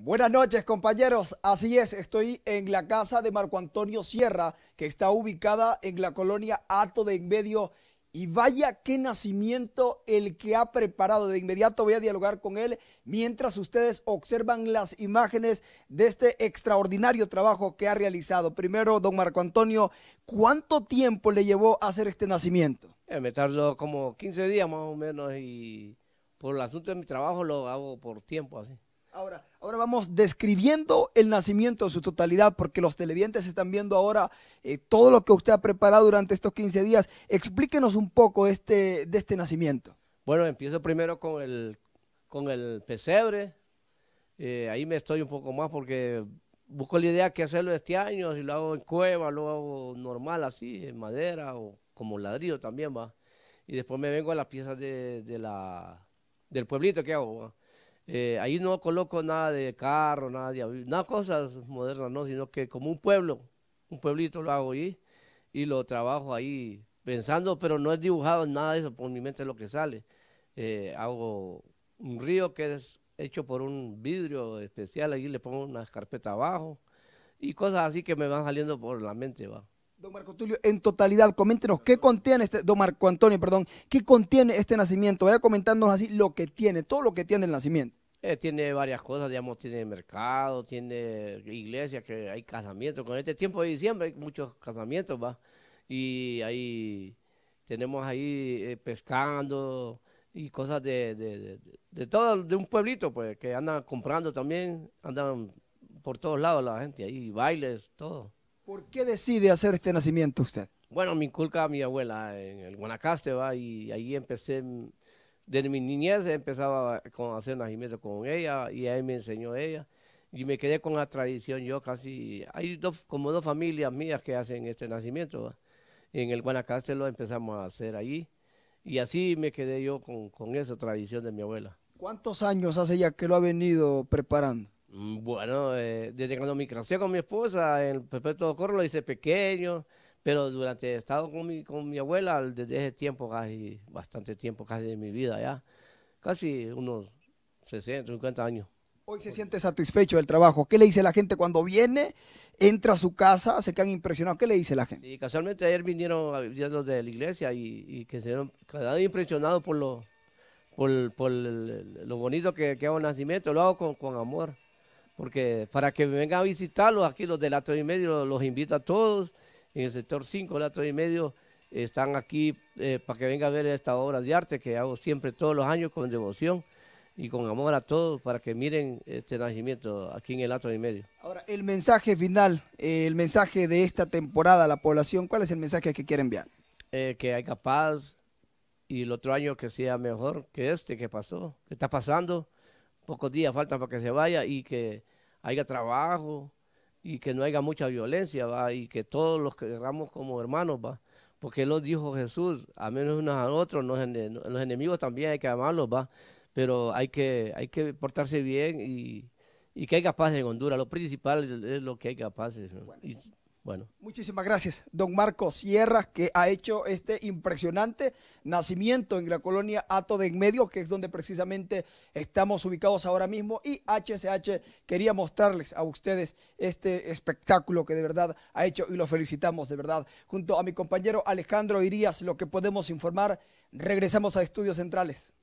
Buenas noches compañeros, así es, estoy en la casa de Marco Antonio Sierra, que está ubicada en la colonia Alto de Enmedio y vaya qué nacimiento el que ha preparado. De inmediato voy a dialogar con él mientras ustedes observan las imágenes de este extraordinario trabajo que ha realizado. Primero, don Marco Antonio, ¿cuánto tiempo le llevó hacer este nacimiento? Eh, me tardó como 15 días más o menos y por el asunto de mi trabajo lo hago por tiempo así. Ahora, ahora vamos describiendo el nacimiento en su totalidad, porque los televidentes están viendo ahora eh, todo lo que usted ha preparado durante estos 15 días. Explíquenos un poco este, de este nacimiento. Bueno, empiezo primero con el, con el pesebre. Eh, ahí me estoy un poco más porque busco la idea que hacerlo este año, si lo hago en cueva, lo hago normal así, en madera o como ladrillo también va. Y después me vengo a las piezas de, la, del pueblito que hago. Eh, ahí no coloco nada de carro, nada de nada cosas modernas, no, sino que como un pueblo, un pueblito lo hago ahí y lo trabajo ahí pensando, pero no es dibujado nada de eso, por mi mente es lo que sale. Eh, hago un río que es hecho por un vidrio especial, allí le pongo una carpeta abajo y cosas así que me van saliendo por la mente, va. Don Marco Tulio, en totalidad, coméntenos qué contiene este, don Marco Antonio, perdón, qué contiene este nacimiento. Vaya comentándonos así lo que tiene, todo lo que tiene el nacimiento. Eh, tiene varias cosas, digamos, tiene mercado, tiene iglesia, que hay casamientos. Con este tiempo de diciembre hay muchos casamientos, va. Y ahí tenemos ahí eh, pescando y cosas de, de, de, todo, de un pueblito, pues, que andan comprando también, andan por todos lados la gente, ahí bailes, todo. ¿Por qué decide hacer este nacimiento usted? Bueno, me inculca a mi abuela en el Guanacaste, ¿va? y ahí empecé, desde mi niñez empezaba a hacer nacimiento con ella, y ahí me enseñó ella, y me quedé con la tradición, yo casi, hay dos, como dos familias mías que hacen este nacimiento, en el Guanacaste lo empezamos a hacer allí, y así me quedé yo con, con esa tradición de mi abuela. ¿Cuántos años hace ya que lo ha venido preparando? Mm, bueno, desde eh, cuando me a con mi esposa, el Perpetuo Coro lo hice pequeño, pero durante he estado con mi, con mi abuela desde ese tiempo, casi bastante tiempo, casi de mi vida ya, casi unos 60, 50 años. Hoy se siente satisfecho del trabajo. ¿Qué le dice la gente cuando viene, entra a su casa, se quedan impresionados? ¿Qué le dice la gente? Y casualmente ayer vinieron los de la iglesia y, que se quedaron impresionados por lo, por, lo bonito que, que hago el nacimiento. Lo hago con amor porque para que vengan a visitarlos aquí los del Atro y Medio, los invito a todos, en el sector 5 el y Medio, están aquí eh, para que vengan a ver estas obras de arte que hago siempre todos los años con devoción y con amor a todos para que miren este nacimiento aquí en el Atro y Medio. Ahora, el mensaje final, eh, el mensaje de esta temporada a la población, ¿cuál es el mensaje que quieren enviar? Eh, que hay capaz y el otro año que sea mejor que este que pasó, que está pasando Pocos días faltan para que se vaya y que haya trabajo y que no haya mucha violencia, ¿va? Y que todos los que queramos como hermanos, ¿va? Porque lo dijo Jesús, a menos unos a otros, los, enemigos también hay que amarlos, ¿va? Pero hay que, hay que portarse bien y, y que haya paz en Honduras. Lo principal es lo que hay paz. Pues, bueno. Muchísimas gracias, don Marco Sierra, que ha hecho este impresionante nacimiento en la colonia Ato de en Medio, que es donde precisamente estamos ubicados ahora mismo. Y HSH quería mostrarles a ustedes este espectáculo que de verdad ha hecho y lo felicitamos de verdad. Junto a mi compañero Alejandro Irías, lo que podemos informar, regresamos a Estudios Centrales.